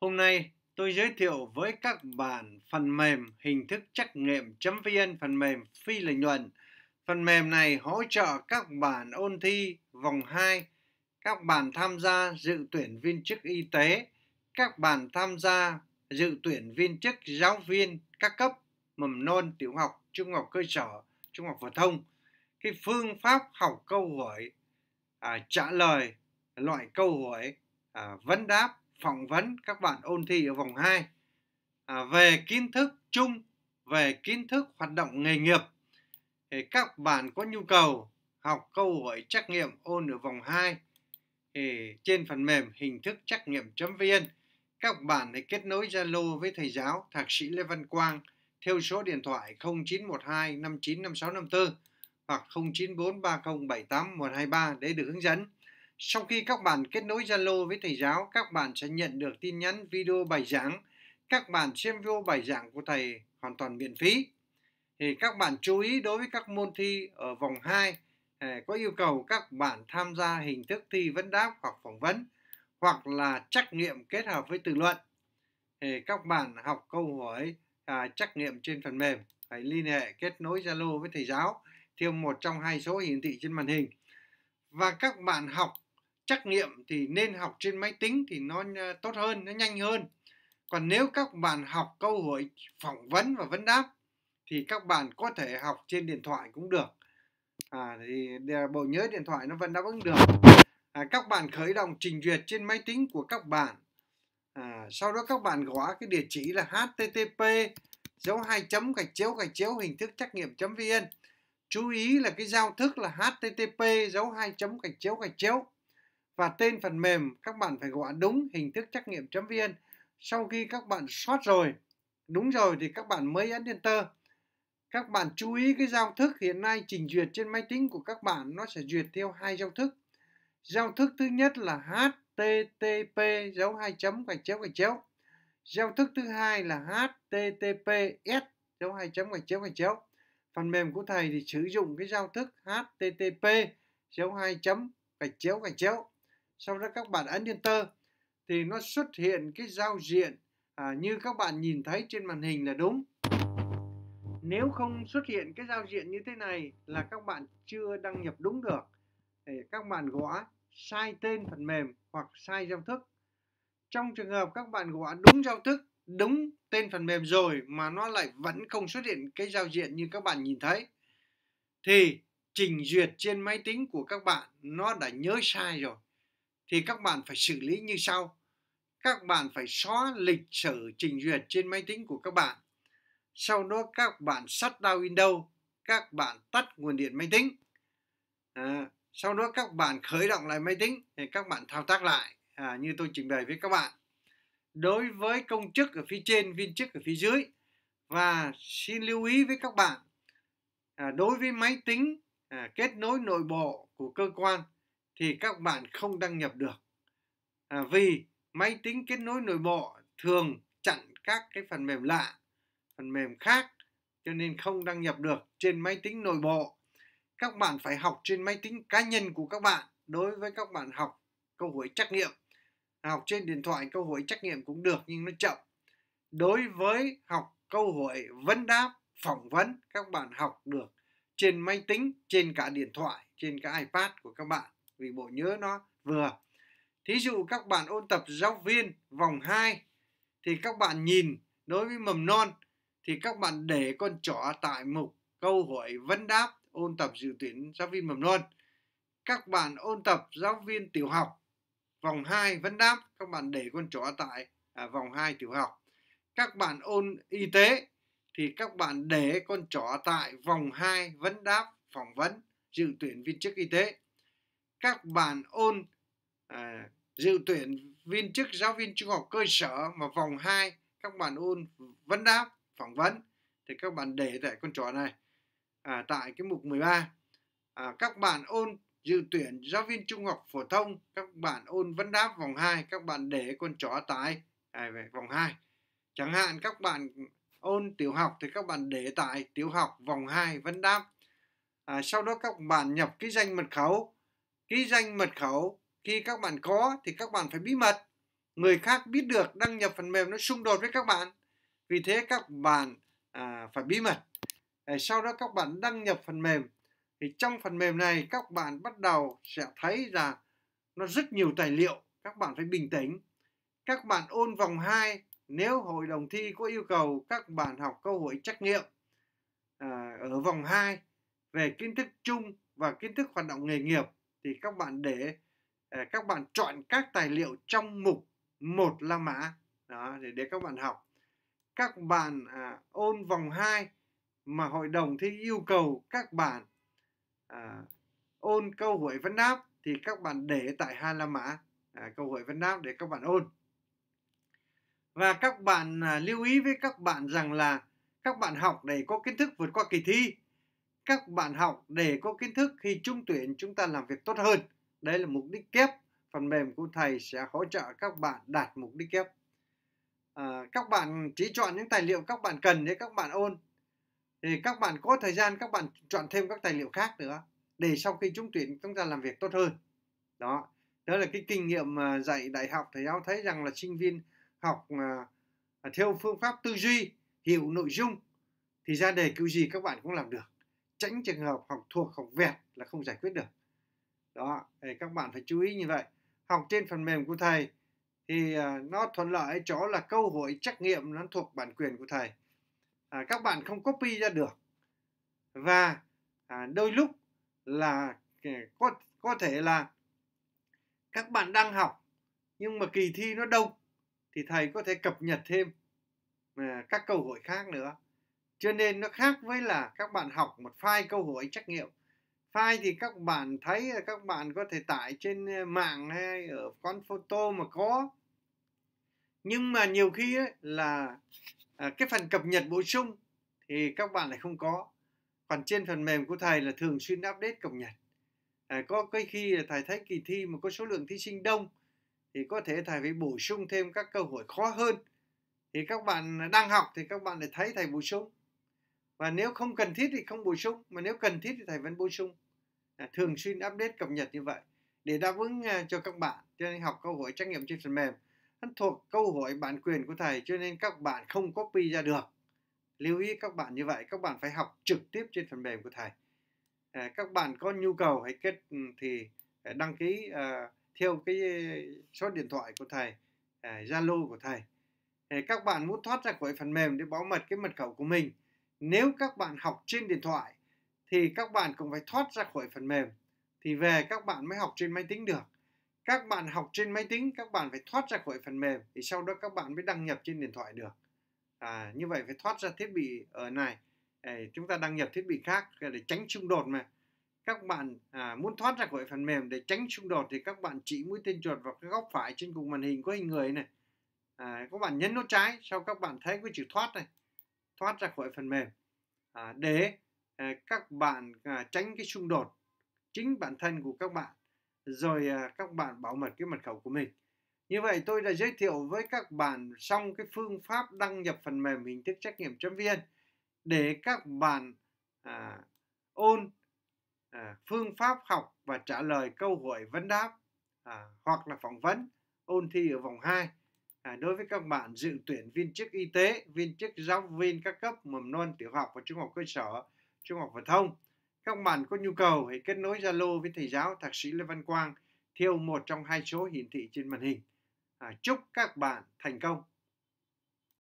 Hôm nay tôi giới thiệu với các bạn phần mềm hình thức trắc nghiệm.vn phần mềm phi lợi nhuận. Phần mềm này hỗ trợ các bạn ôn thi vòng 2, các bạn tham gia dự tuyển viên chức y tế, các bạn tham gia dự tuyển viên chức giáo viên các cấp mầm non, tiểu học, trung học cơ sở, trung học phổ thông. Cái phương pháp học câu hỏi, à, trả lời loại câu hỏi, à, vấn đáp phỏng vấn các bạn ôn thi ở vòng 2 à, về kiến thức chung về kiến thức hoạt động nghề nghiệp thì các bạn có nhu cầu học câu hỏi trắc nghiệm ôn ở vòng 2 thì trên phần mềm hình thức trắc nghiệm.vn chấm các bạn hãy kết nối Zalo với thầy giáo Thạc sĩ Lê Văn Quang theo số điện thoại 0912 595654 hoặc 0943078123 để được hướng dẫn. Sau khi các bạn kết nối Zalo với thầy giáo, các bạn sẽ nhận được tin nhắn video bài giảng. Các bạn xem video bài giảng của thầy hoàn toàn miễn phí. Thì các bạn chú ý đối với các môn thi ở vòng 2 à, có yêu cầu các bạn tham gia hình thức thi vấn đáp hoặc phỏng vấn hoặc là trắc nghiệm kết hợp với tự luận. Thì các bạn học câu hỏi à, trắc nghiệm trên phần mềm hãy liên hệ kết nối Zalo với thầy giáo theo một trong hai số hiển thị trên màn hình và các bạn học trắc nghiệm thì nên học trên máy tính thì nó ờ, tốt hơn nó nhanh hơn còn nếu các bạn học câu hỏi phỏng vấn và vấn đáp thì các bạn có thể học trên điện thoại cũng được à, thì bộ nhớ điện thoại nó vẫn đáp ứng được à, các bạn khởi động trình duyệt trên máy tính của các bạn à, sau đó các bạn gõ cái địa chỉ là http dấu hai chấm gạch chéo gạch chéo hình thức trắc nghiệm vn chú ý là cái giao thức là http dấu hai chấm gạch chéo gạch chéo và tên phần mềm các bạn phải gọi đúng hình thức trắc nghiệm.vn. Sau khi các bạn soát rồi, đúng rồi thì các bạn mới ấn Enter. Các bạn chú ý cái giao thức hiện nay trình duyệt trên máy tính của các bạn nó sẽ duyệt theo hai giao thức. Giao thức thứ nhất là http dấu hai chấm gạch chéo gạch chéo. Giao thức thứ hai là https dấu hai chấm gạch chéo gạch chéo. Phần mềm của thầy thì sử dụng cái giao thức http dấu hai chấm gạch chéo gạch chéo sau đó các bạn ấn Enter thì nó xuất hiện cái giao diện à, như các bạn nhìn thấy trên màn hình là đúng nếu không xuất hiện cái giao diện như thế này là các bạn chưa đăng nhập đúng được để các bạn gõ sai tên phần mềm hoặc sai giao thức trong trường hợp các bạn gõ đúng giao thức đúng tên phần mềm rồi mà nó lại vẫn không xuất hiện cái giao diện như các bạn nhìn thấy thì trình duyệt trên máy tính của các bạn nó đã nhớ sai rồi thì các bạn phải xử lý như sau. Các bạn phải xóa lịch sử trình duyệt trên máy tính của các bạn. Sau đó các bạn shut down Windows, các bạn tắt nguồn điện máy tính. À, sau đó các bạn khởi động lại máy tính thì các bạn thao tác lại à, như tôi trình bày với các bạn. Đối với công chức ở phía trên, viên chức ở phía dưới và xin lưu ý với các bạn à, đối với máy tính à, kết nối nội bộ của cơ quan thì các bạn không đăng nhập được à, vì máy tính kết nối nội bộ thường chặn các cái phần mềm lạ phần mềm khác cho nên không đăng nhập được trên máy tính nội bộ các bạn phải học trên máy tính cá nhân của các bạn đối với các bạn học câu hỏi trắc nghiệm học trên điện thoại câu hỏi trắc nghiệm cũng được nhưng nó chậm đối với học câu hỏi vấn đáp phỏng vấn các bạn học được trên máy tính trên cả điện thoại trên cả ipad của các bạn vì bộ nhớ nó vừa thí dụ các bạn ôn tập giáo viên vòng 2 thì các bạn nhìn đối với mầm non thì các bạn để con trỏ tại mục câu hỏi vấn đáp ôn tập dự tuyển giáo viên mầm non các bạn ôn tập giáo viên tiểu học vòng 2 vấn đáp các bạn để con trỏ tại à, vòng 2 tiểu học các bạn ôn y tế thì các bạn để con trỏ tại vòng 2 vấn đáp phỏng vấn dự tuyển viên chức y tế các bạn ôn à, dự tuyển viên chức giáo viên trung học cơ sở và vòng 2 các bạn ôn vấn đáp phỏng vấn thì các bạn để tại con chó này à, tại cái mục 13 à, các bạn ôn dự tuyển giáo viên trung học phổ thông các bạn ôn vấn đáp vòng 2 các bạn để con chó tại à, về vòng 2 chẳng hạn các bạn ôn tiểu học thì các bạn để tại tiểu học vòng 2 vấn đáp à, sau đó các bạn nhập cái danh mật khẩu Ký danh mật khẩu khi các bạn có thì các bạn phải bí mật. Người khác biết được đăng nhập phần mềm nó xung đột với các bạn. Vì thế các bạn à, phải bí mật. À, sau đó các bạn đăng nhập phần mềm. Thì trong phần mềm này các bạn bắt đầu sẽ thấy là nó rất nhiều tài liệu. Các bạn phải bình tĩnh. Các bạn ôn vòng 2 nếu hội đồng thi có yêu cầu các bạn học câu hỏi trắc nghiệm à, ở vòng 2 về kiến thức chung và kiến thức hoạt động nghề nghiệp thì các bạn để à, các bạn chọn các tài liệu trong mục một la mã đó để, để các bạn học các bạn à, ôn vòng 2 mà hội đồng thi yêu cầu các bạn à, ôn câu hỏi vấn đáp thì các bạn để tại hai la mã à, câu hỏi vấn đáp để các bạn ôn và các bạn à, lưu ý với các bạn rằng là các bạn học để có kiến thức vượt qua kỳ thi các bạn học để có kiến thức khi trung tuyển chúng ta làm việc tốt hơn. Đây là mục đích kép. Phần mềm của thầy sẽ hỗ trợ các bạn đạt mục đích kép. À, các bạn chỉ chọn những tài liệu các bạn cần để các bạn ôn. Thì các bạn có thời gian các bạn chọn thêm các tài liệu khác nữa để sau khi trung tuyển chúng ta làm việc tốt hơn. Đó, đó là cái kinh nghiệm dạy đại học thầy giáo thấy rằng là sinh viên học à, à, theo phương pháp tư duy, hiểu nội dung thì ra đề kiểu gì các bạn cũng làm được tránh trường hợp học thuộc học vẹt là không giải quyết được đó thì các bạn phải chú ý như vậy học trên phần mềm của thầy thì à, nó thuận lợi chỗ là câu hỏi trắc nghiệm nó thuộc bản quyền của thầy à, các bạn không copy ra được và à, đôi lúc là à, có có thể là các bạn đang học nhưng mà kỳ thi nó đông thì thầy có thể cập nhật thêm à, các câu hỏi khác nữa cho nên nó khác với là các bạn học một file câu hỏi trắc nghiệm file thì các bạn thấy là các bạn có thể tải trên ờ, mạng hay ở con photo mà có nhưng mà nhiều khi ấy, là à, cái phần cập nhật bổ sung thì các bạn lại không có còn trên phần mềm của thầy là thường xuyên update cập nhật à, có cái khi là thầy thấy kỳ thi mà có số lượng thí sinh đông thì có thể thầy phải bổ sung thêm các câu hỏi khó hơn thì các bạn đang học thì các bạn lại thấy thầy bổ sung và nếu không cần thiết thì không bổ sung mà nếu cần thiết thì thầy vẫn bổ sung à, thường xuyên update cập nhật như vậy để đáp ứng à, cho các bạn cho nên học câu hỏi trách nghiệm trên phần mềm nó thuộc câu hỏi bản quyền của thầy cho nên các bạn không copy ra được lưu ý các bạn như vậy các bạn phải học trực tiếp trên phần mềm của thầy à, các bạn có nhu cầu hãy kết ừ, thì à, đăng ký à, theo cái à, số điện thoại của thầy à, zalo à, của thầy à, các bạn muốn thoát ra khỏi phần mềm để bảo mật cái mật khẩu của mình nếu các bạn học trên điện thoại thì các bạn cũng phải thoát ra khỏi phần mềm thì về các bạn mới học trên máy tính được. Các bạn học trên máy tính các bạn phải thoát ra khỏi phần mềm thì sau đó các bạn mới đăng nhập trên điện thoại được. À, như vậy phải thoát ra thiết bị ở này để chúng ta đăng nhập thiết bị khác để tránh xung đột mà các bạn à, muốn thoát ra khỏi phần mềm để tránh xung đột thì các bạn chỉ mũi tên chuột vào cái góc phải trên cùng màn hình có hình người này à, các bạn nhấn nút trái sau các bạn thấy cái chữ thoát này thoát ra khỏi phần mềm à, để à, các bạn à, tránh cái xung đột chính bản thân của các bạn rồi à, các bạn bảo mật cái mật khẩu của mình như vậy tôi đã giới thiệu với các bạn xong cái phương pháp đăng nhập phần mềm hình thức trách nhiệm chấm viên để các bạn à, ôn à, phương pháp học và trả lời câu hỏi vấn đáp à, hoặc là phỏng vấn ôn thi ở vòng 2 à, đối với các bạn dự tuyển viên chức y tế, viên chức giáo viên các cấp mầm non, tiểu học và trung học cơ sở, trung học phổ thông. Các bạn có nhu cầu hãy kết nối Zalo với thầy giáo Thạc sĩ Lê Văn Quang, theo một trong hai số hiển thị trên màn hình. À, chúc các bạn thành công!